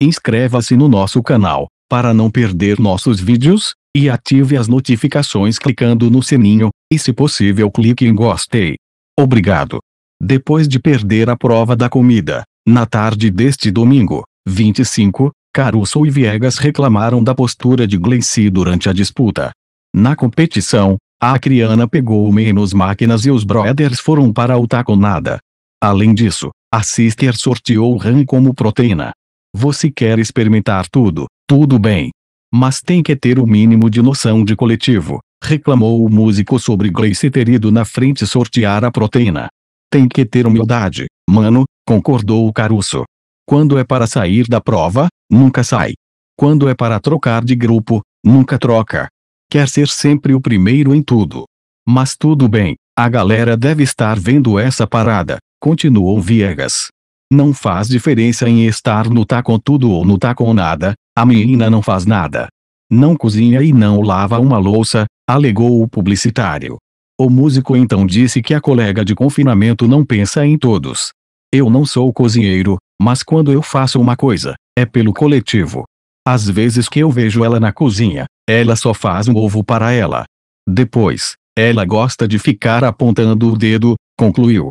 Inscreva-se no nosso canal, para não perder nossos vídeos, e ative as notificações clicando no sininho, e se possível clique em gostei. Obrigado. Depois de perder a prova da comida, na tarde deste domingo, 25, Caruso e Viegas reclamaram da postura de Glency durante a disputa. Na competição, a acriana pegou o menos máquinas e os brothers foram para o taconada. Além disso, a Sister sorteou RAM como proteína. Você quer experimentar tudo, tudo bem. Mas tem que ter o mínimo de noção de coletivo, reclamou o músico sobre Gleice ter ido na frente sortear a proteína. Tem que ter humildade, mano, concordou o Caruso. Quando é para sair da prova, nunca sai. Quando é para trocar de grupo, nunca troca. Quer ser sempre o primeiro em tudo. Mas tudo bem, a galera deve estar vendo essa parada, continuou Viegas. Não faz diferença em estar no tá com tudo ou no tá com nada, a menina não faz nada. Não cozinha e não lava uma louça, alegou o publicitário. O músico então disse que a colega de confinamento não pensa em todos. Eu não sou cozinheiro, mas quando eu faço uma coisa, é pelo coletivo. Às vezes que eu vejo ela na cozinha, ela só faz um ovo para ela. Depois, ela gosta de ficar apontando o dedo, concluiu.